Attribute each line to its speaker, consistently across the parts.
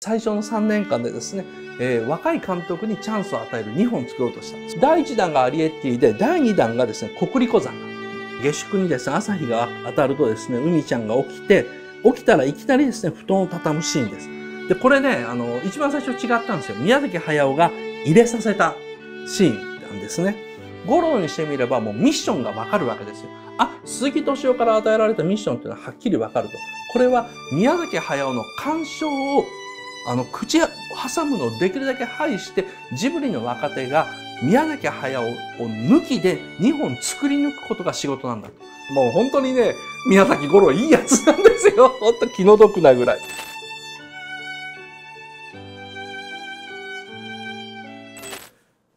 Speaker 1: 最初の3年間でですね、えー、若い監督にチャンスを与える2本作ろうとしたんです。第1弾がアリエッティで、第2弾がですね、国立小山。下宿にですね、朝日が当たるとですね、海ちゃんが起きて、起きたらいきなりですね、布団を畳むシーンです。で、これね、あの、一番最初違ったんですよ。宮崎駿が入れさせたシーンなんですね。五郎にしてみればもうミッションがわかるわけですよ。あ、鈴木敏夫から与えられたミッションっていうのははっきりわかると。これは宮崎駿の鑑賞をあの、口挟むのをできるだけ排して、ジブリの若手が宮崎駿を抜きで2本作り抜くことが仕事なんだと。もう本当にね、宮崎五郎いいやつなんですよ。ほんと気の毒なぐらい。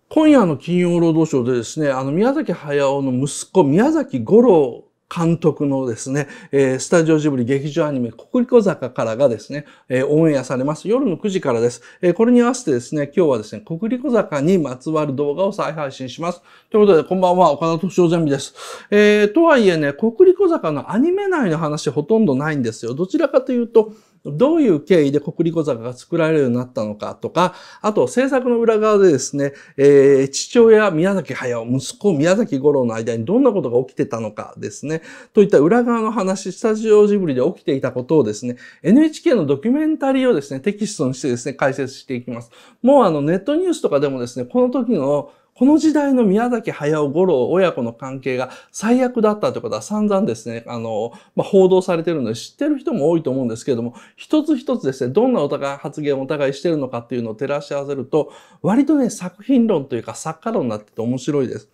Speaker 1: 今夜の金曜ロードショーでですね、あの宮崎駿の息子、宮崎五郎監督のですね、えスタジオジブリ劇場アニメ、コクリコ坂からがですね、えオンエアされます。夜の9時からです。えこれに合わせてですね、今日はですね、コクリコ坂にまつわる動画を再配信します。ということで、こんばんは、岡田敏夫ゼミです。えー、とはいえね、コクリコ坂のアニメ内の話ほとんどないんですよ。どちらかというと、どういう経緯で国立小坂が作られるようになったのかとか、あと制作の裏側でですね、えー、父親宮崎駿、息子宮崎五郎の間にどんなことが起きてたのかですね、といった裏側の話、スタジオジブリで起きていたことをですね、NHK のドキュメンタリーをですね、テキストにしてですね、解説していきます。もうあのネットニュースとかでもですね、この時のこの時代の宮崎駿五郎親子の関係が最悪だったということは散々ですね、あの、まあ、報道されてるので知ってる人も多いと思うんですけれども、一つ一つですね、どんなお互い発言をお互いしてるのかっていうのを照らし合わせると、割とね、作品論というか作家論になってて面白いです。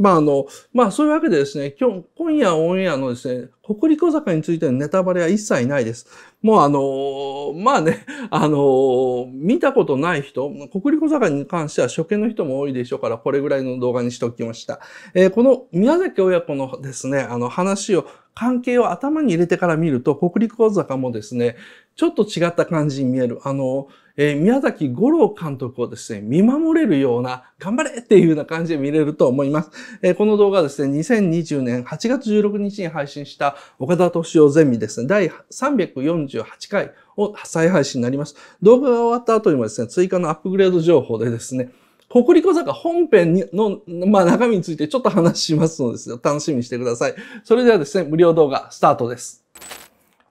Speaker 1: まああの、まあそういうわけでですね、今日、今夜オンエアのですね、北陸坂についてのネタバレは一切ないです。もうあのー、まあね、あのー、見たことない人、国立小坂に関しては初見の人も多いでしょうから、これぐらいの動画にしておきました。えー、この宮崎親子のですね、あの話を、関係を頭に入れてから見ると、国立小坂もですね、ちょっと違った感じに見える。あのー、えー、宮崎五郎監督をですね、見守れるような、頑張れっていうような感じで見れると思います。えー、この動画はですね、2020年8月16日に配信した岡田敏夫ゼミですね、第348回を再配信になります。動画が終わった後にもですね、追加のアップグレード情報でですね、北陸坂本編の、まあ、中身についてちょっと話しますので、ね、楽しみにしてください。それではですね、無料動画スタートです。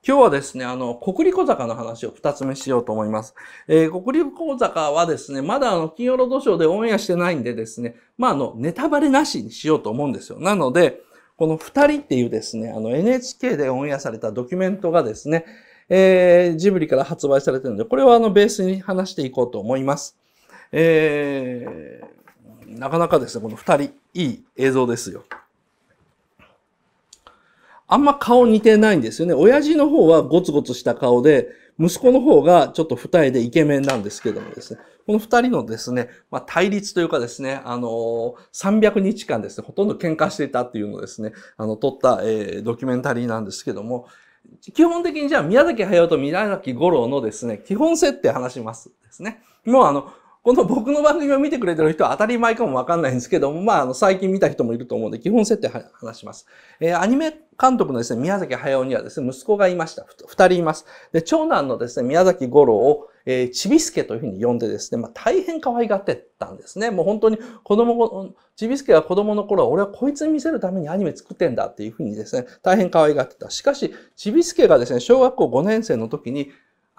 Speaker 1: 今日はですね、あの、国立小坂の話を二つ目しようと思います。えー、国立小坂はですね、まだあの、金曜ロードショーでオンエアしてないんでですね、まあ、あの、ネタバレなしにしようと思うんですよ。なので、この二人っていうですね、あの、NHK でオンエアされたドキュメントがですね、えー、ジブリから発売されてるので、これはあの、ベースに話していこうと思います。えー、なかなかですね、この二人、いい映像ですよ。あんま顔似てないんですよね。親父の方はゴツゴツした顔で、息子の方がちょっと二重でイケメンなんですけどもですね。この二人のですね、まあ、対立というかですね、あのー、300日間ですね、ほとんど喧嘩していたっていうのをですね、あの、撮った、えー、ドキュメンタリーなんですけども、基本的にじゃあ宮崎駿と宮崎五郎のですね、基本設定話しますですね。もうあの、この僕の番組を見てくれてる人は当たり前かもわかんないんですけども、まあ、あの、最近見た人もいると思うんで、基本設定話します。えー、アニメ監督のですね、宮崎駿にはですね、息子がいました。二人います。で、長男のですね、宮崎五郎を、えー、ちびすけというふうに呼んでですね、まあ、大変可愛がってたんですね。もう本当に子供、ちびすけが子供の頃は、俺はこいつに見せるためにアニメ作ってんだっていうふうにですね、大変可愛がってた。しかし、ちびすけがですね、小学校5年生の時に、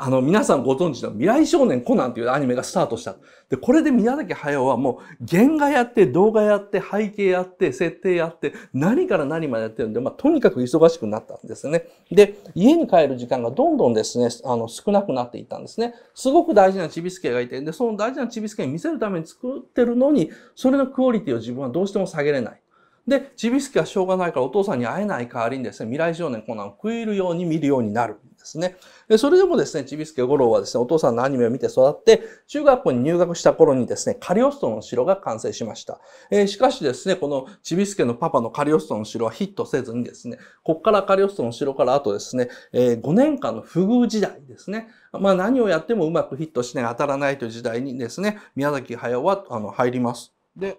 Speaker 1: あの、皆さんご存知の未来少年コナンというアニメがスタートした。で、これで宮崎駿はもう原画やって動画やって背景やって設定やって何から何までやってるんで、まあ、とにかく忙しくなったんですね。で、家に帰る時間がどんどんですね、あの、少なくなっていったんですね。すごく大事なチビすけがいて、で、その大事なチビすけに見せるために作ってるのに、それのクオリティを自分はどうしても下げれない。で、チビすけはしょうがないからお父さんに会えない代わりにですね、未来少年コナンを食えるように見るようになる。ですね。でそれでもですね、ちびすけ五郎はですね、お父さんのアニメを見て育って、中学校に入学した頃にですね、カリオストの城が完成しました。えー、しかしですね、このちびすけのパパのカリオストの城はヒットせずにですね、こっからカリオストの城からあとですね、えー、5年間の不遇時代ですね。まあ何をやってもうまくヒットしない、当たらないという時代にですね、宮崎駿はあの入ります。で、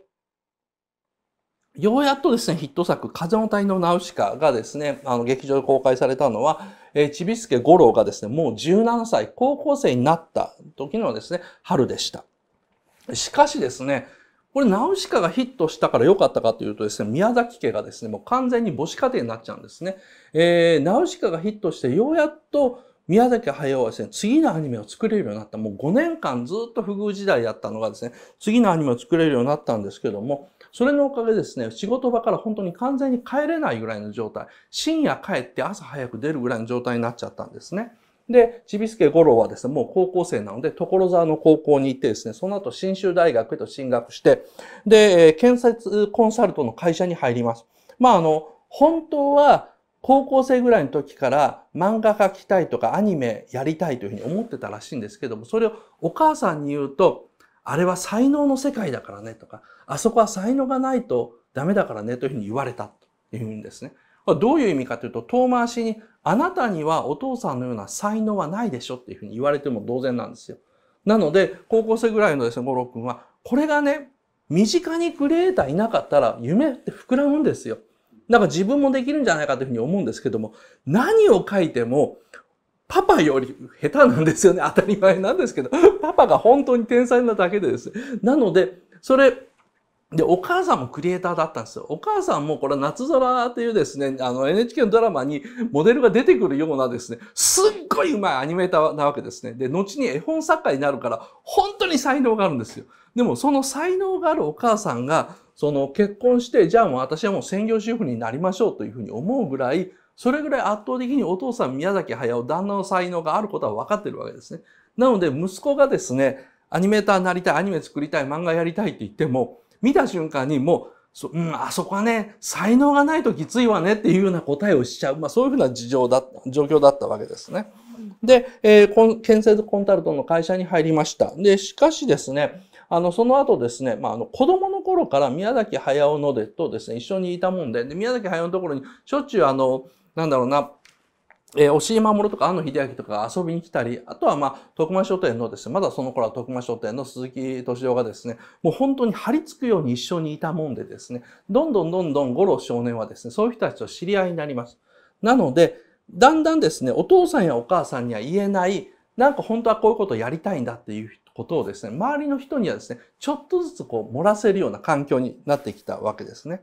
Speaker 1: ようやっとですね、ヒット作、風の谷のナウシカがですね、あの、劇場で公開されたのは、えー、ちびすけ五郎がですね、もう17歳、高校生になった時のですね、春でした。しかしですね、これ、ナウシカがヒットしたから良かったかというとですね、宮崎家がですね、もう完全に母子家庭になっちゃうんですね。えー、ナウシカがヒットして、ようやっと宮崎駿はですね、次のアニメを作れるようになった。もう5年間ずっと不遇時代だったのがですね、次のアニメを作れるようになったんですけども、それのおかげですね、仕事場から本当に完全に帰れないぐらいの状態、深夜帰って朝早く出るぐらいの状態になっちゃったんですね。で、ちびすけ五郎はですね、もう高校生なので、所沢の高校に行ってですね、その後、信州大学へと進学して、で、建設コンサルトの会社に入ります。まあ、あの、本当は、高校生ぐらいの時から漫画描きたいとかアニメやりたいというふうに思ってたらしいんですけども、それをお母さんに言うと、あれは才能の世界だからねとか、あそこは才能がないとダメだからねというふうに言われたというんですね。これどういう意味かというと、遠回しに、あなたにはお父さんのような才能はないでしょっていうふうに言われても当然なんですよ。なので、高校生ぐらいのですね、五郎君は、これがね、身近にクリエイターいなかったら夢って膨らむんですよ。だから自分もできるんじゃないかというふうに思うんですけども、何を書いてもパパより下手なんですよね。当たり前なんですけど、パパが本当に天才なだけでです。なので、それ、で、お母さんもクリエイターだったんですよ。お母さんもこれ夏空っていうですね、あの NHK のドラマにモデルが出てくるようなですね、すっごいうまいアニメーターなわけですね。で、後に絵本作家になるから、本当に才能があるんですよ。でもその才能があるお母さんが、その結婚して、じゃあもう私はもう専業主婦になりましょうというふうに思うぐらい、それぐらい圧倒的にお父さん宮崎駿、旦那の才能があることは分かってるわけですね。なので息子がですね、アニメーターになりたい、アニメ作りたい、漫画やりたいって言っても、見た瞬間にもう、そうん、あそこはね、才能がないときついわねっていうような答えをしちゃう。まあそういうふうな事情だ、状況だったわけですね。で、えー、建設コンサルトの会社に入りました。で、しかしですね、あの、その後ですね、まあ、あの、子供の頃から宮崎駿のでとですね、一緒にいたもんで、で、宮崎駿のところにしょっちゅうあの、なんだろうな、えー、押井守とか安野秀明とか遊びに来たり、あとはまあ、徳間書店のですね、まだその頃は徳間書店の鈴木敏夫がですね、もう本当に張り付くように一緒にいたもんでですね、どんどんどんどん五郎少年はですね、そういう人たちと知り合いになります。なので、だんだんですね、お父さんやお母さんには言えない、なんか本当はこういうことをやりたいんだっていうことをですね、周りの人にはですね、ちょっとずつこう漏らせるような環境になってきたわけですね。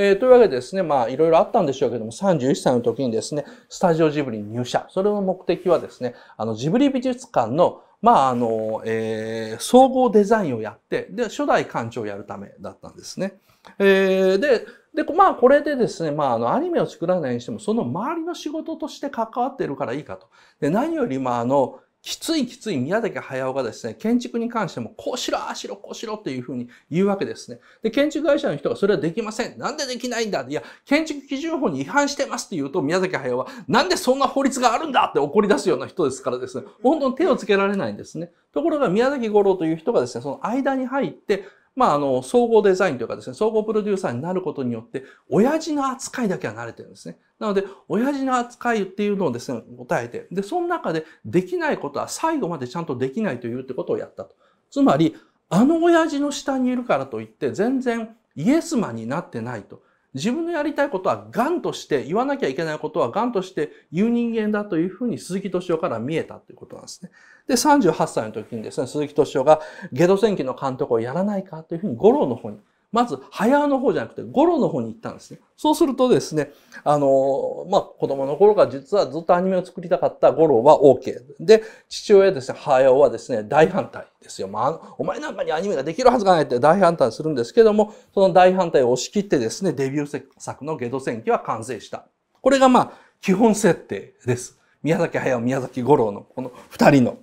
Speaker 1: えー、というわけでですね、まあいろいろあったんでしょうけども、31歳の時にですね、スタジオジブリに入社。それの目的はですね、あのジブリ美術館のまああの、えー、総合デザインをやって、で、初代館長をやるためだったんですね。えー、で、で、まあこれでですね、まああのアニメを作らないにしても、その周りの仕事として関わっているからいいかと。で、何よりまああの、きついきつい宮崎駿がですね、建築に関しても、こうしろ、ああしろ、こうしろっていうふうに言うわけですね。で、建築会社の人がそれはできません。なんでできないんだいや、建築基準法に違反してますって言うと、宮崎駿は、なんでそんな法律があるんだって怒り出すような人ですからですね、本当に手をつけられないんですね。ところが宮崎五郎という人がですね、その間に入って、まあ、あの、総合デザインというかですね、総合プロデューサーになることによって、親父の扱いだけは慣れてるんですね。なので、親父の扱いっていうのをですね、答えて、で、その中でできないことは最後までちゃんとできないというってことをやったと。つまり、あの親父の下にいるからといって、全然イエスマンになってないと。自分のやりたいことはガンとして言わなきゃいけないことはガンとして言う人間だというふうに鈴木敏夫から見えたということなんですね。で、38歳の時にですね、鈴木敏夫がゲド戦記の監督をやらないかというふうに五郎の方にまず、早の方じゃなくて、ゴロの方に行ったんですね。そうするとですね、あの、まあ、子供の頃から実はずっとアニメを作りたかったゴロは OK。で、父親ですね、早はですね、大反対ですよ。まあ、お前なんかにアニメができるはずがないって大反対するんですけども、その大反対を押し切ってですね、デビュー作のゲド戦記は完成した。これがまあ、基本設定です。宮崎駿、宮崎五郎のこの二人の。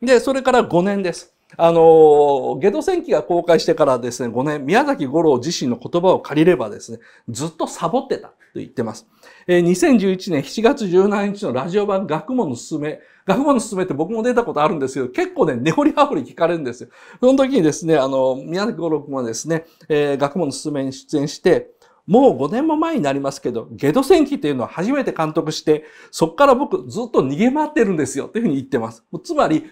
Speaker 1: で、それから5年です。あの、ゲド戦記が公開してからですね、5年、宮崎五郎自身の言葉を借りればですね、ずっとサボってたと言ってます。えー、2011年7月17日のラジオ版学問のすすめ、学問のすすめって僕も出たことあるんですけど、結構ね、根掘り葉掘り聞かれるんですよ。その時にですね、あの、宮崎五郎君はですね、えー、学問のすすめに出演して、もう5年も前になりますけど、ゲド戦記っていうのは初めて監督して、そっから僕ずっと逃げ回ってるんですよというふうに言ってます。つまり、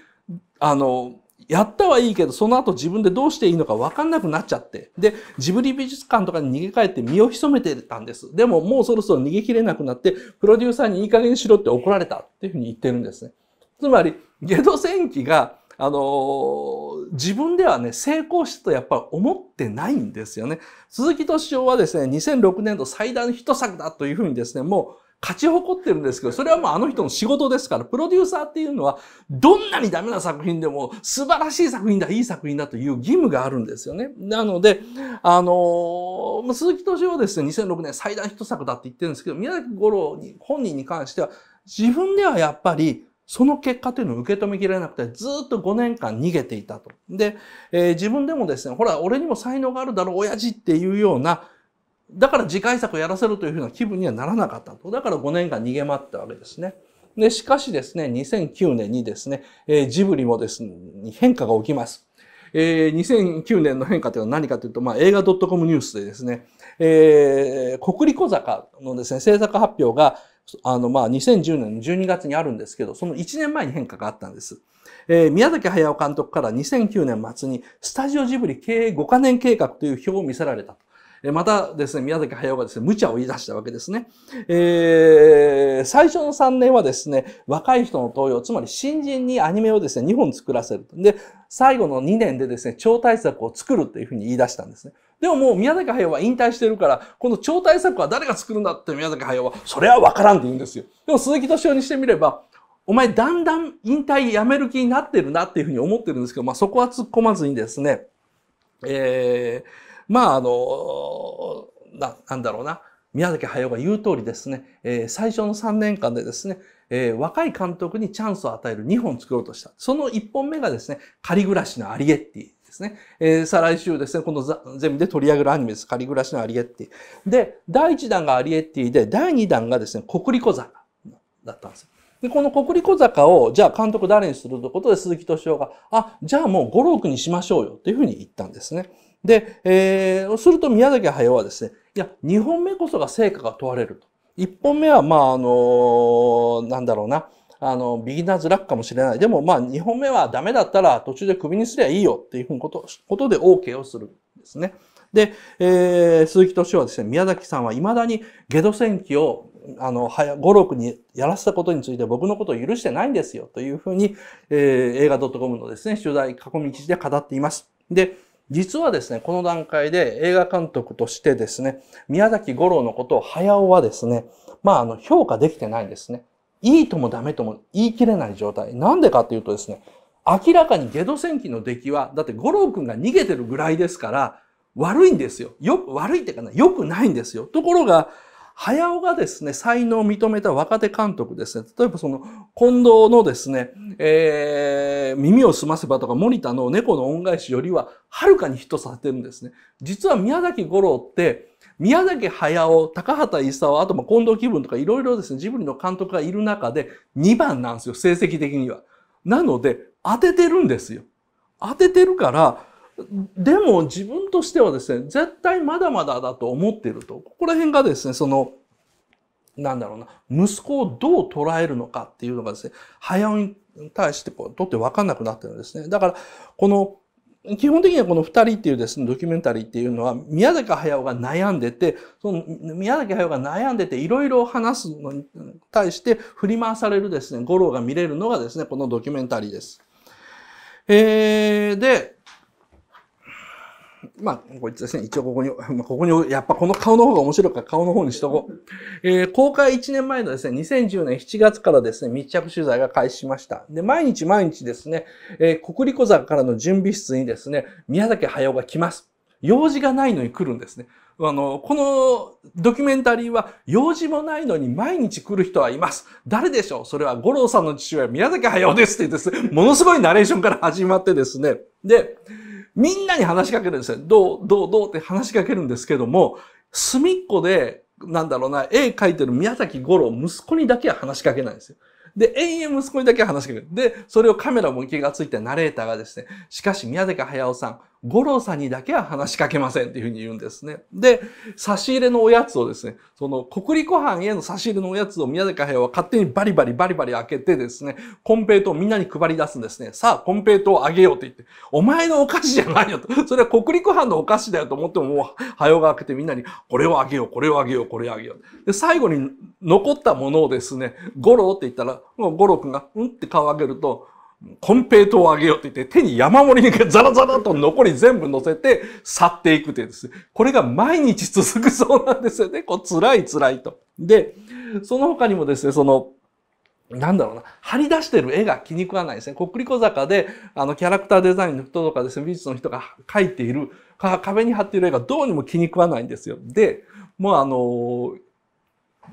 Speaker 1: あの、やったはいいけど、その後自分でどうしていいのか分かんなくなっちゃって。で、ジブリ美術館とかに逃げ帰って身を潜めてたんです。でももうそろそろ逃げ切れなくなって、プロデューサーにいい加減にしろって怒られたっていうふうに言ってるんですね。つまり、ゲド戦記が、あの自分ではね、成功したとやっぱり思ってないんですよね。鈴木敏夫はですね、2006年度最大のヒット作だというふうにですね、もう勝ち誇ってるんですけど、それはもうあの人の仕事ですから、プロデューサーっていうのは、どんなにダメな作品でも、素晴らしい作品だ、いい作品だという義務があるんですよね。なので、あのー、鈴木敏夫はですね、2006年最大ヒット作だって言ってるんですけど、宮崎五郎に本人に関しては、自分ではやっぱり、その結果というのを受け止めきれなくて、ずっと5年間逃げていたと。で、えー、自分でもですね、ほら、俺にも才能があるだろう、親父っていうような、だから次回作をやらせろというふうな気分にはならなかったと。だから5年間逃げ回ったわけですね。で、しかしですね、2009年にですね、えジブリもですね、変化が起きます。えー、2009年の変化というのは何かというと、まあ、映画 .com ニュースでですね、えー、国立小坂のですね、制作発表が、あの、まあ、2010年12月にあるんですけど、その1年前に変化があったんです。えー、宮崎駿監督から2009年末に、スタジオジブリ経営5カ年計画という表を見せられたと。またですね、宮崎駿がですね、無茶を言い出したわけですね。えー、最初の3年はですね、若い人の登用、つまり新人にアニメをですね、2本作らせる。で、最後の2年でですね、超大作を作るっていうふうに言い出したんですね。でももう宮崎駿は引退してるから、この超大作は誰が作るんだって宮崎駿は、それはわからんって言うんですよ。でも鈴木敏夫にしてみれば、お前だんだん引退やめる気になってるなっていうふうに思ってるんですけど、まあそこは突っ込まずにですね、えー、まあ、あの、な、なんだろうな。宮崎駿が言う通りですね、えー、最初の3年間でですね、えー、若い監督にチャンスを与える2本作ろうとした。その1本目がですね、仮暮らしのアリエッティですね。えー、再来週ですね、このゼミで取り上げるアニメです。仮暮らしのアリエッティ。で、第1弾がアリエッティで、第2弾がですね、国立小坂だったんですよ。で、この国立小坂を、じゃあ監督誰にするということで鈴木敏夫が、あ、じゃあもう五郎君にしましょうよというふうに言ったんですね。で、えー、すると宮崎駿はですね、いや、二本目こそが成果が問われると。一本目は、まあ、あの、なんだろうな、あの、ビギナーズラックかもしれない。でも、まあ、二本目はダメだったら途中でクビにすりゃいいよっていうふうにこと、ことで OK をするんですね。で、えー、鈴木敏夫はですね、宮崎さんは未だにゲド戦記をあの、はや、五六にやらせたことについて僕のことを許してないんですよというふうに、えー、映画 .com のですね、取材囲み記事で語っています。で、実はですね、この段階で映画監督としてですね、宮崎五郎のことを早尾はですね、まあ、あの、評価できてないんですね。いいともダメとも言い切れない状態。なんでかっていうとですね、明らかにゲド戦記の出来は、だって五郎くんが逃げてるぐらいですから、悪いんですよ。よ、悪いってかな、良くないんですよ。ところが、早尾がですね、才能を認めた若手監督ですね。例えばその、近藤のですね、えー、耳を澄ませばとか、モターの猫の恩返しよりは、はるかにヒットさせてるんですね。実は宮崎五郎って、宮崎駿、高畑勲、あとも近藤気分とかいろいろですね、ジブリの監督がいる中で2番なんですよ、成績的には。なので、当ててるんですよ。当ててるから、でも自分としてはですね、絶対まだまだだと思っていると、ここら辺がですね、その、なんだろうな、息子をどう捉えるのかっていうのがですね、早尾に対してこう、とって分かんなくなってるんですね。だから、この、基本的にはこの二人っていうですね、ドキュメンタリーっていうのは、宮崎駿が悩んでて、その宮崎駿が悩んでていろいろ話すのに対して振り回されるですね、五郎が見れるのがですね、このドキュメンタリーです。えー、で、まあ、こいつですね。一応ここに、ここに、やっぱこの顔の方が面白いから顔の方にしとこう。えー、公開1年前のですね、2010年7月からですね、密着取材が開始しました。で、毎日毎日ですね、えー、国立小坂からの準備室にですね、宮崎駿が来ます。用事がないのに来るんですね。あの、このドキュメンタリーは用事もないのに毎日来る人はいます。誰でしょうそれは五郎さんの父親、宮崎駿ですってですね、ものすごいナレーションから始まってですね。で、みんなに話しかけるんですよ。どう、どう、どうって話しかけるんですけども、隅っこで、なんだろうな、絵描いてる宮崎五郎、息子にだけは話しかけないんですよ。で、永遠息子にだけは話しかける。で、それをカメラも池がついてナレーターがですね、しかし宮崎駿さん、五郎さんにだけは話しかけませんっていうふうに言うんですね。で、差し入れのおやつをですね、その国立藩への差し入れのおやつを宮崎駿は勝手にバリバリバリバリ開けてですね、コンペイトをみんなに配り出すんですね。さあ、コンペイトをあげようって言って、お前のお菓子じゃないよと。それは国立藩のお菓子だよと思っても、もううが開けてみんなに、これをあげよう、これをあげよう、これをあげよう。で、最後に残ったものをですね、五郎って言ったら、五郎くんが、うんって顔を上げると、金平糖をあげようって言って、手に山盛りにザラザラと残り全部乗せて去っていくってですこれが毎日続くそうなんですよね。こう、辛い辛いと。で、その他にもですね、その、なんだろうな、張り出してる絵が気に食わないですね。コックリコ坂で、あの、キャラクターデザインの人とかですね、美術の人が描いている、壁に貼っている絵がどうにも気に食わないんですよ。で、もうあの、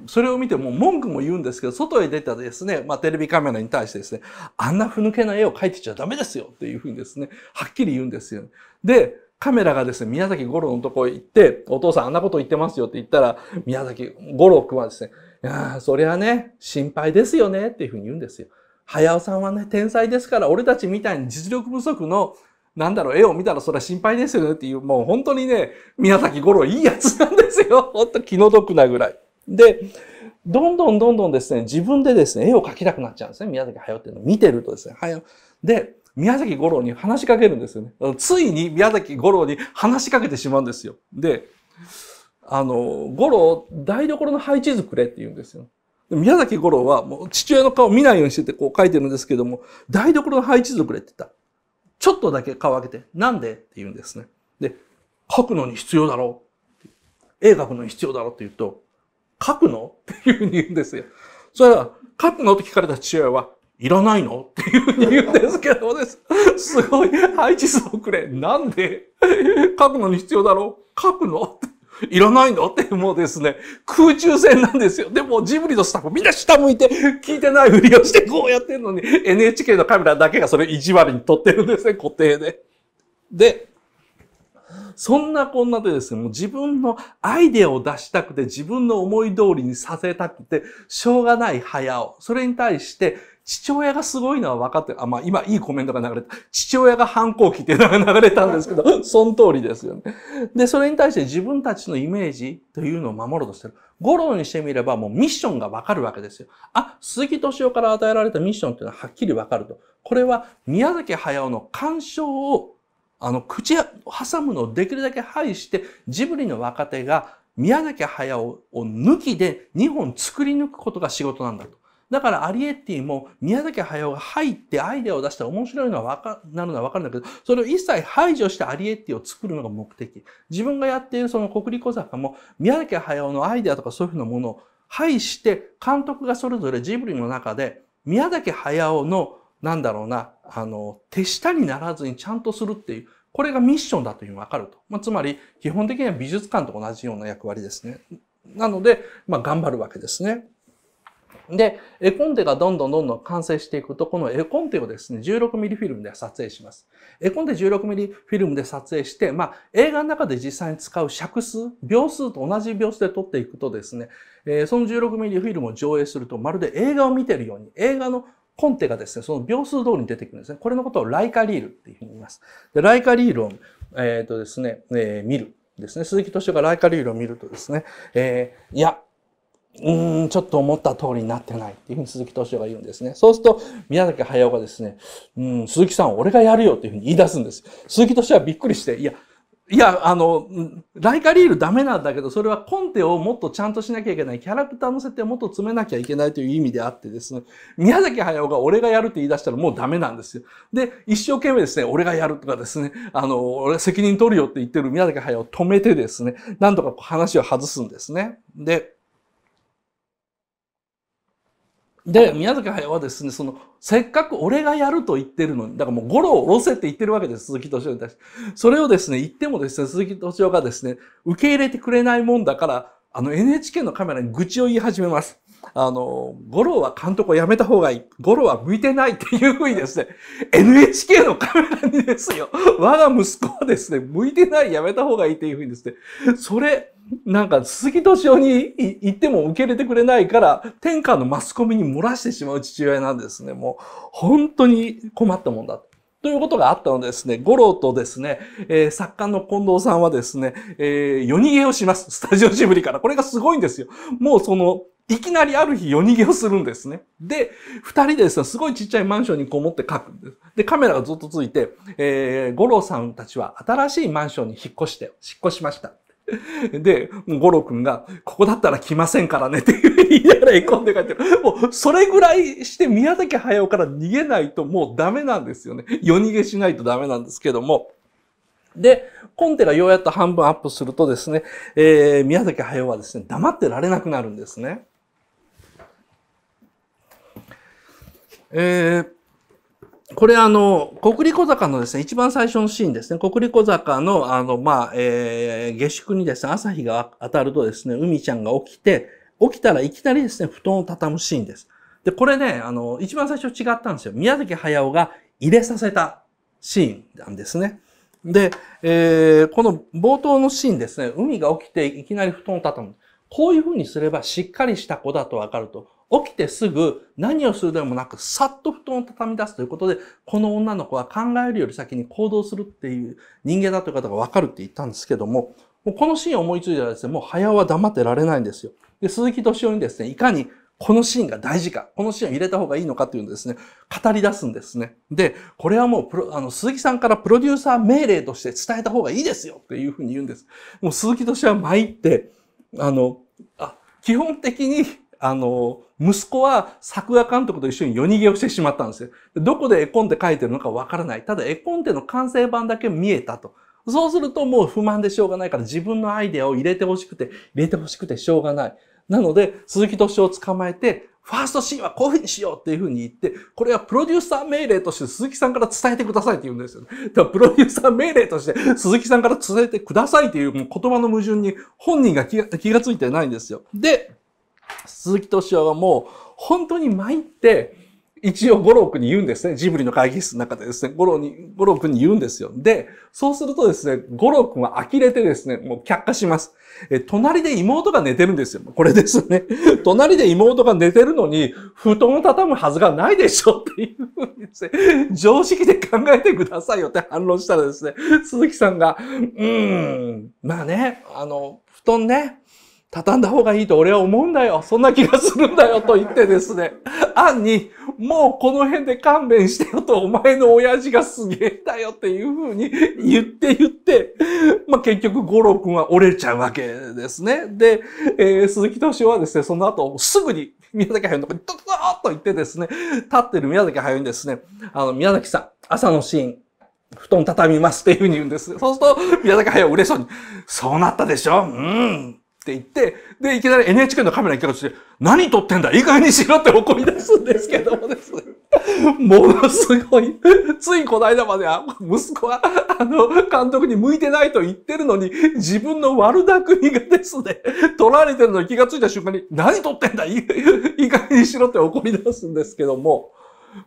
Speaker 1: それを見ても文句も言うんですけど、外へ出たですね、まあ、テレビカメラに対してですね、あんなふぬけな絵を描いてちゃダメですよっていうふうにですね、はっきり言うんですよ。で、カメラがですね、宮崎五郎のとこへ行って、お父さんあんなこと言ってますよって言ったら、宮崎五郎君はですね、いやそりゃね、心配ですよねっていうふうに言うんですよ。早尾さんはね、天才ですから、俺たちみたいに実力不足のなんだろう、絵を見たらそれは心配ですよねっていう、もう本当にね、宮崎五郎いいやつなんですよ。ほんと気の毒なぐらい。で、どんどんどんどんですね、自分でですね、絵を描きたくなっちゃうんですね。宮崎駿っていうのを見てるとですね、はで、宮崎五郎に話しかけるんですよね。ついに宮崎五郎に話しかけてしまうんですよ。で、あの、五郎、台所の配置図くれって言うんですよ。宮崎五郎はもう父親の顔見ないようにしててこう書いてるんですけども、台所の配置図くれって言った。ちょっとだけ顔上げて、なんでって言うんですね。で、書くのに必要だろう。絵描くのに必要だろうって言うと、書くの っていうふうに言うんですよ。それは、書くのって聞かれた父親は、いらないのっていうふうに言うんですけどです。すごい、配置数遅れ。なんで書くのに必要だろう書くのいらないのってもうですね、空中戦なんですよ。でもジブリのスタッフみんな下向いて聞いてないふりをしてこうやってんのに NHK のカメラだけがそれ意地悪に撮ってるんですね、固定で。で、そんなこんなでですね、もう自分のアイデアを出したくて、自分の思い通りにさせたくて、しょうがない早尾。それに対して、父親がすごいのは分かってる。あ、まあ今いいコメントが流れた。父親が反抗期っていうのが流れたんですけど、その通りですよね。で、それに対して自分たちのイメージというのを守ろうとしてる。ゴロにしてみればもうミッションが分かるわけですよ。あ、鈴木敏夫から与えられたミッションっていうのははっきり分かると。これは宮崎駿の鑑賞をあの、口挟むのをできるだけ排して、ジブリの若手が宮崎駿を抜きで2本作り抜くことが仕事なんだと。だからアリエッティも宮崎駿が入ってアイデアを出したら面白いのはわか、なるのはわかるんだけど、それを一切排除してアリエッティを作るのが目的。自分がやっているその国立小坂も宮崎駿のアイデアとかそういうふうなものを排して監督がそれぞれジブリの中で宮崎駿のなんだろうな、あの、手下にならずにちゃんとするっていう、これがミッションだというのにわかると。まあ、つまり、基本的には美術館と同じような役割ですね。なので、まあ、頑張るわけですね。で、絵コンテがどんどんどんどん完成していくと、この絵コンテをですね、16ミリフィルムで撮影します。絵コンテ16ミリフィルムで撮影して、まあ、映画の中で実際に使う尺数、秒数と同じ秒数で撮っていくとですね、えその16ミリフィルムを上映すると、まるで映画を見てるように、映画のコンテがですね、その秒数通りに出てくるんですね。これのことをライカリールっていうふうに言います。でライカリールを、えっ、ー、とですね、えー、見る。ですね。鈴木敏夫がライカリールを見るとですね、えー、いや、うん、ちょっと思った通りになってないっていうふうに鈴木敏夫が言うんですね。そうすると、宮崎駿がですね、うん、鈴木さん、俺がやるよっていうふうに言い出すんです。鈴木敏夫はびっくりして、いや、いや、あの、ライカリールダメなんだけど、それはコンテをもっとちゃんとしなきゃいけない、キャラクターの設定をもっと詰めなきゃいけないという意味であってですね、宮崎駿が俺がやるって言い出したらもうダメなんですよ。で、一生懸命ですね、俺がやるとかですね、あの、俺責任取るよって言ってる宮崎駿を止めてですね、なんとか話を外すんですね。で、で、宮崎駿はですね、その、せっかく俺がやると言ってるのに、だからもうゴロを下ろせって言ってるわけです、鈴木敏夫に対して。それをですね、言ってもですね、鈴木敏夫がですね、受け入れてくれないもんだから、あの NHK のカメラに愚痴を言い始めます。あの、五郎は監督を辞めた方がいい。五郎は向いてないっていうふうにですね、NHK のカメラにですよ、我が息子はですね、向いてない、辞めた方がいいっていうふうにですね、それ、なんか、杉敏夫に行っても受け入れてくれないから、天下のマスコミに漏らしてしまう父親なんですね。もう、本当に困ったもんだ。ということがあったのでですね、五郎とですね、えー、作家の近藤さんはですね、えー、夜逃げをします。スタジオジブリから。これがすごいんですよ。もうその、いきなりある日夜逃げをするんですね。で、二人でですね、すごいちっちゃいマンションにこもって書くんです。で、カメラがずっとついて、えー、五郎さんたちは新しいマンションに引っ越して、引っ越しました。で、五郎くんが、ここだったら来ませんからねって言い出らへこんで帰いてる。もう、それぐらいして宮崎駿から逃げないともうダメなんですよね。夜逃げしないとダメなんですけども。で、コンテがようやっと半分アップするとですね、えー、宮崎駿はですね、黙ってられなくなるんですね。えー、これあの、国立小坂のですね、一番最初のシーンですね、国立小坂のあの、まあ、えー、下宿にですね、朝日が当たるとですね、海ちゃんが起きて、起きたらいきなりですね、布団を畳むシーンです。で、これね、あの、一番最初違ったんですよ。宮崎駿が入れさせたシーンなんですね。で、えー、この冒頭のシーンですね、海が起きていきなり布団を畳む。こういうふうにすればしっかりした子だとわかると、起きてすぐ何をするでもなく、さっと布団を畳み出すということで、この女の子は考えるより先に行動するっていう人間だという方がわかるって言ったんですけども、もうこのシーンを思いついたらですね、もう早は黙ってられないんですよ。で鈴木敏夫にですね、いかにこのシーンが大事か、このシーンを入れた方がいいのかっていうのをですね、語り出すんですね。で、これはもうプロ、あの、鈴木さんからプロデューサー命令として伝えた方がいいですよっていうふうに言うんです。もう鈴木としては参って、あの、あ、基本的に、あの、息子は作画監督と一緒に夜逃げをしてしまったんですよ。どこで絵コンテ書いてるのかわからない。ただ絵コンテの完成版だけ見えたと。そうするともう不満でしょうがないから自分のアイデアを入れてほしくて、入れてほしくてしょうがない。なので、鈴木敏夫を捕まえて、ファーストシーンはこういうふうにしようっていうふうに言って、これはプロデューサー命令として鈴木さんから伝えてくださいって言うんですよ、ね。だからプロデューサー命令として鈴木さんから伝えてくださいっていう言葉の矛盾に本人が気が気がついてないんですよ。で、鈴木敏夫はもう本当に参って、一応五郎君に言うんですね。ジブリの会議室の中でですね、五郎に、五郎君に言うんですよ。で、そうするとですね、五郎君は呆れてですね、もう却下します。え、隣で妹が寝てるんですよ。これですね。隣で妹が寝てるのに、布団を畳むはずがないでしょっていうふうにですね、常識で考えてくださいよって反論したらですね、鈴木さんが、うーん、まあね、あの、布団ね、畳んだ方がいいと俺は思うんだよ。そんな気がするんだよと言ってですね。暗に、もうこの辺で勘弁してよと、お前の親父がすげえだよっていうふうに言って言って、まあ、結局五郎くんは折れちゃうわけですね。で、えー、鈴木敏夫はですね、その後すぐに宮崎駿のとこにドドーッと行ってですね、立ってる宮崎駿にですね、あの、宮崎さん、朝のシーン、布団畳みますっていうふうに言うんです。そうすると、宮崎駿は嬉しそうに、そうなったでしょうん。って言って、で、いきなり NHK のカメラに行かして、何撮ってんだいい加減にしろって怒り出すんですけどもです。ものすごい。ついこの間までは、息子は、あの、監督に向いてないと言ってるのに、自分の悪だくみがですね、撮られてるのに気がついた瞬間に、何撮ってんだいい加減にしろって怒り出すんですけども、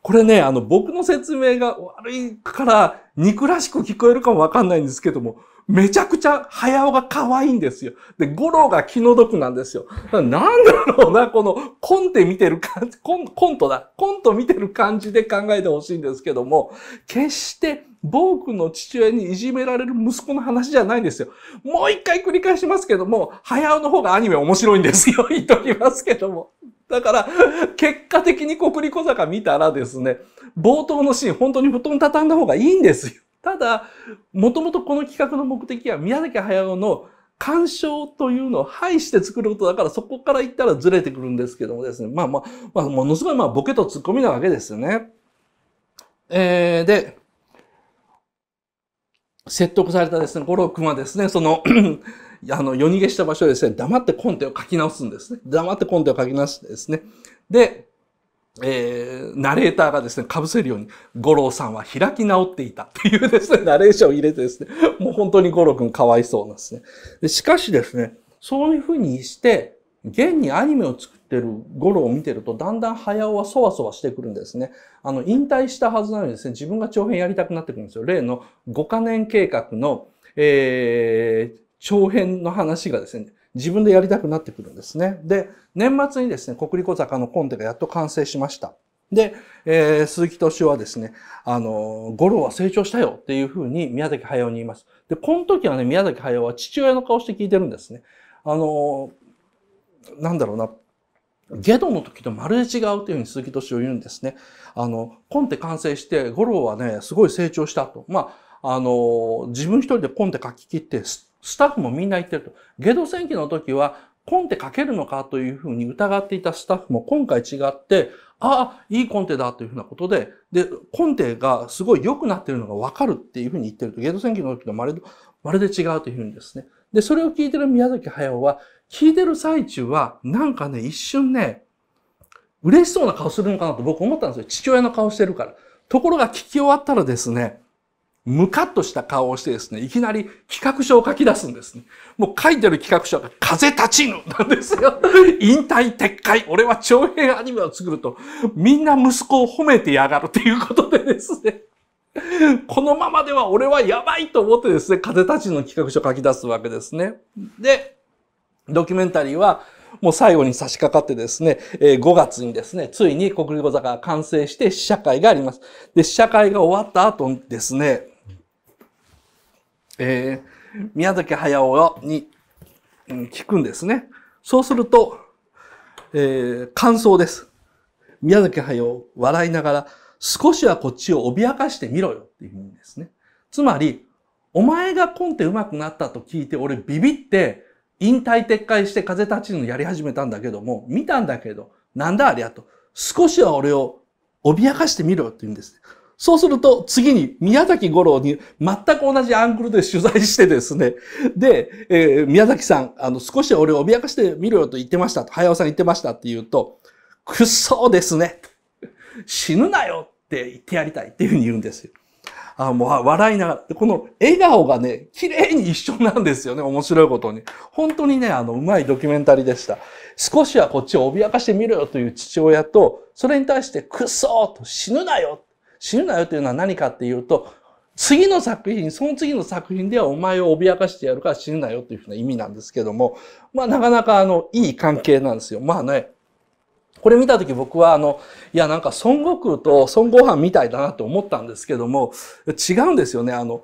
Speaker 1: これね、あの、僕の説明が悪いから、憎らしく聞こえるかもわかんないんですけども、めちゃくちゃ早尾が可愛いんですよ。で、五郎が気の毒なんですよ。なんだろうな、このコンテ見てる感じ、コンコントだ。コント見てる感じで考えてほしいんですけども、決して僕の父親にいじめられる息子の話じゃないんですよ。もう一回繰り返しますけども、早尾の方がアニメ面白いんですよ。言っときますけども。だから、結果的に国立小坂見たらですね、冒頭のシーン、本当に布団畳んだ方がいいんですよ。ただ、もともとこの企画の目的は宮崎駿の鑑賞というのを排して作ることだからそこから言ったらずれてくるんですけどもですね。まあまあ、まあ、ものすごいまあボケとツッコミなわけですよね。えー、で、説得されたですね、五郎君はですね、その あの、夜逃げした場所でですね、黙ってコンテを書き直すんですね。黙ってコンテを書き直してですね。で、えー、ナレーターがですね、被せるように、五郎さんは開き直っていたっていうですね、ナレーションを入れてですね、もう本当に五郎くんかわいそうなんですね。でしかしですね、そういうふうにして、現にアニメを作ってる五郎を見てると、だんだん早尾はそわそわしてくるんですね。あの、引退したはずなのにですね、自分が長編やりたくなってくるんですよ。例の5カ年計画の、えー、長編の話がですね、自分でやりたくなってくるんですね。で、年末にですね、国立小坂のコンテがやっと完成しました。で、えー、鈴木敏夫はですね、あの、五郎は成長したよっていうふうに宮崎駿に言います。で、この時はね、宮崎駿は父親の顔して聞いてるんですね。あの、なんだろうな、ゲドの時とまるで違うというふうに鈴木敏夫言うんですね。あの、コンテ完成して、五郎はね、すごい成長したと。まあ、あの、自分一人でコンテ書き切って、スタッフもみんな言ってると。ゲド戦記の時は、コンテ書けるのかというふうに疑っていたスタッフも今回違って、ああ、いいコンテだというふうなことで、で、コンテがすごい良くなってるのがわかるっていうふうに言ってると、ゲド戦選挙の時とまるで、まるで違うというふうにですね。で、それを聞いてる宮崎駿は、聞いてる最中は、なんかね、一瞬ね、嬉しそうな顔するのかなと僕思ったんですよ。父親の顔してるから。ところが聞き終わったらですね、ムカッとした顔をしてですね、いきなり企画書を書き出すんですね。もう書いてる企画書が風立ちぬなんですよ。引退撤回、俺は長編アニメを作ると、みんな息子を褒めてやがるということでですね。このままでは俺はやばいと思ってですね、風立ちぬの企画書を書き出すわけですね。で、ドキュメンタリーは、もう最後に差し掛かってですね、5月にですね、ついに国立講座が完成して試写会があります。で、試写会が終わった後ですね、えー、宮崎駿に聞くんですね。そうすると、えー、感想です。宮崎駿、笑いながら、少しはこっちを脅かしてみろよっていう意味ですね。つまり、お前がコンテ上手くなったと聞いて、俺ビビって、引退撤回して風立ちぬやり始めたんだけども、見たんだけど、なんだありゃと。少しは俺を脅かしてみろって言うんです。そうすると、次に宮崎五郎に全く同じアングルで取材してですね。で、えー、宮崎さん、あの、少しは俺を脅かしてみろよと言ってましたと、早尾さん言ってましたって言うと、くっそうですね。死ぬなよって言ってやりたいっていうふうに言うんですよ。あもう笑いながら、この笑顔がね、綺麗に一緒なんですよね、面白いことに。本当にね、あの、うまいドキュメンタリーでした。少しはこっちを脅かしてみろよという父親と、それに対して、くソそーと死ぬなよ死ぬなよというのは何かっていうと、次の作品、その次の作品ではお前を脅かしてやるから死ぬなよというふうな意味なんですけども、まあなかなかあの、いい関係なんですよ。まあね、これ見た時僕はあの、いやなんか孫悟空と孫悟飯みたいだなと思ったんですけども、違うんですよね。あの、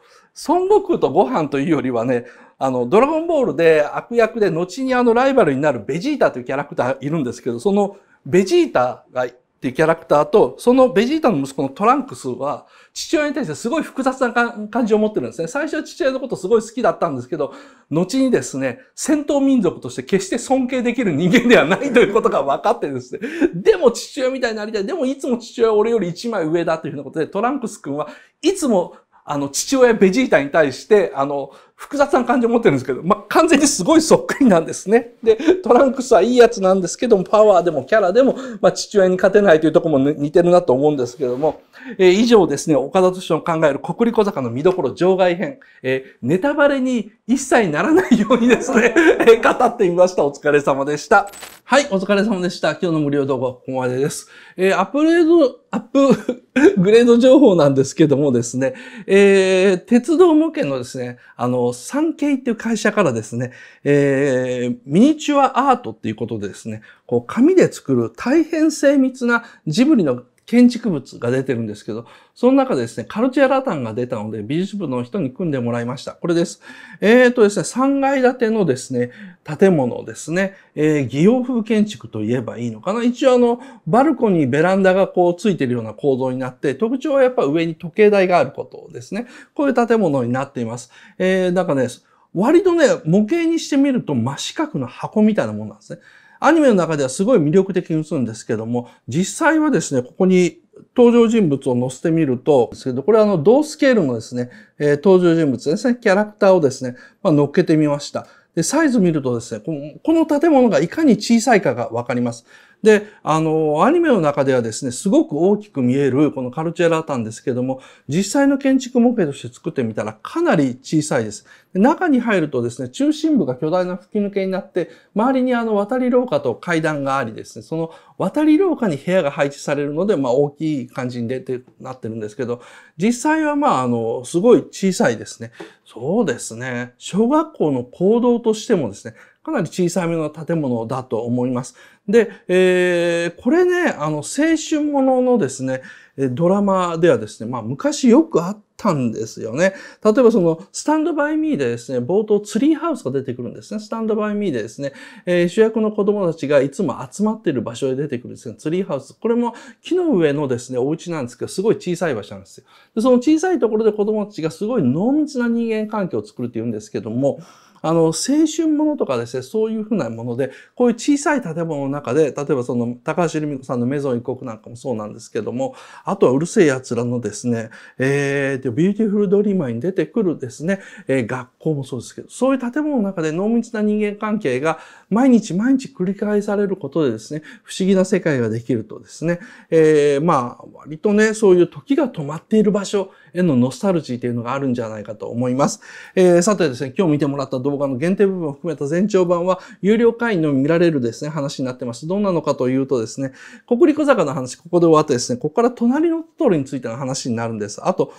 Speaker 1: 孫悟空とご飯というよりはね、あの、ドラゴンボールで悪役で後にあのライバルになるベジータというキャラクターがいるんですけど、そのベジータがっていうキャラクターと、そのベジータの息子のトランクスは、父親に対してすごい複雑な感じを持ってるんですね。最初は父親のことすごい好きだったんですけど、後にですね、戦闘民族として決して尊敬できる人間ではないということが分かってですね、でも父親みたいになりたい。でもいつも父親は俺より一枚上だというふうなことで、トランクス君はいつもあの、父親ベジータに対して、あの、複雑な感じを持ってるんですけど、まあ、完全にすごいそっくりなんですね。で、トランクスはいいやつなんですけども、パワーでもキャラでも、まあ、父親に勝てないというとこも、ね、似てるなと思うんですけども、えー、以上ですね、岡田敏夫の考える国立小坂の見どころ場外編、えー、ネタバレに一切ならないようにですね、え語ってみました。お疲れ様でした。はい、お疲れ様でした。今日の無料動画はここまでです。えー、アップデート、アップグレード情報なんですけどもですね、えー、鉄道向けのですね、あの、の、産経っていう会社からですね、えー、ミニチュアアートっていうことでですね、こう、紙で作る大変精密なジブリの建築物が出てるんですけど、その中でですね、カルチャラタンが出たので、美術部の人に組んでもらいました。これです。えっ、ー、とですね、3階建てのですね、建物ですね、えー、擬洋風建築といえばいいのかな。一応あの、バルコニー、ベランダがこうついてるような構造になって、特徴はやっぱ上に時計台があることですね。こういう建物になっています。えー、なんかね、割とね、模型にしてみると真四角の箱みたいなものなんですね。アニメの中ではすごい魅力的に映るんですけども、実際はですね、ここに登場人物を載せてみると、ですけど、これはあの、同スケールのですね、えー、登場人物ですね、キャラクターをですね、まあ、乗っけてみました。で、サイズ見るとですね、この建物がいかに小さいかがわかります。で、あの、アニメの中ではですね、すごく大きく見えるこのカルチェラータンですけども、実際の建築模型として作ってみたらかなり小さいです。で中に入るとですね、中心部が巨大な吹き抜けになって、周りにあの渡り廊下と階段がありですね、その渡り廊下に部屋が配置されるので、まあ大きい感じに出て、なってるんですけど、実際はまああの、すごい小さいですね。そうですね。小学校の行動としてもですね、かなり小さめの建物だと思います。で、えー、これね、あの、青春もののですね、ドラマではですね、まあ昔よくあったんですよね。例えばその、スタンドバイミーでですね、冒頭ツリーハウスが出てくるんですね。スタンドバイミーでですね、えー、主役の子供たちがいつも集まっている場所で出てくるですね、ツリーハウス。これも木の上のですね、お家なんですけど、すごい小さい場所なんですよ。でその小さいところで子供たちがすごい濃密な人間関係を作るって言うんですけども、あの、青春ものとかですね、そういうふうなもので、こういう小さい建物の中で、例えばその、高橋留美子さんのメゾン一国なんかもそうなんですけども、あとはうるせえ奴らのですね、えー、と、ビューティフルドリーマーに出てくるですね、えー、学校もそうですけど、そういう建物の中で濃密な人間関係が毎日毎日繰り返されることでですね、不思議な世界ができるとですね、えー、まあ、割とね、そういう時が止まっている場所へのノスタルジーというのがあるんじゃないかと思います。えー、さてですね、今日見てもらった動動画の限定部分を含めた全長版は有料会員のみ見られるですね、話になってます。どんなのかというとですね、国陸坂の話、ここで終わってですね、ここから隣のトトロについての話になるんです。あと、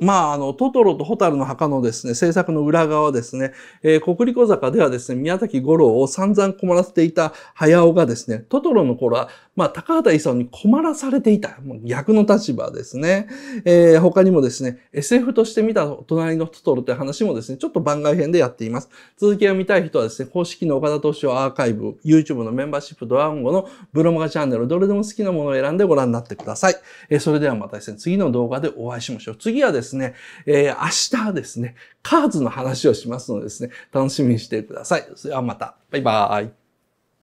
Speaker 1: まあ、あの、トトロとホタルの墓のですね、制作の裏側ですね、えー、国立小坂ではですね、宮崎五郎を散々困らせていた早尾がですね、トトロの頃は、まあ、高畑勲に困らされていた、もう逆の立場ですね。えー、他にもですね、SF として見た隣のトトロという話もですね、ちょっと番外編でやっています。続きを見たい人はですね、公式の岡田投資をアーカイブ、YouTube のメンバーシップドラゴン号のブロマガチャンネル、どれでも好きなものを選んでご覧になってください。えー、それではまたですね、次の動画でお会いしましょう。次はですね、えー、明日ですね、カーズの話をしますのでですね、楽しみにしてください。それではまた。バイバーイ。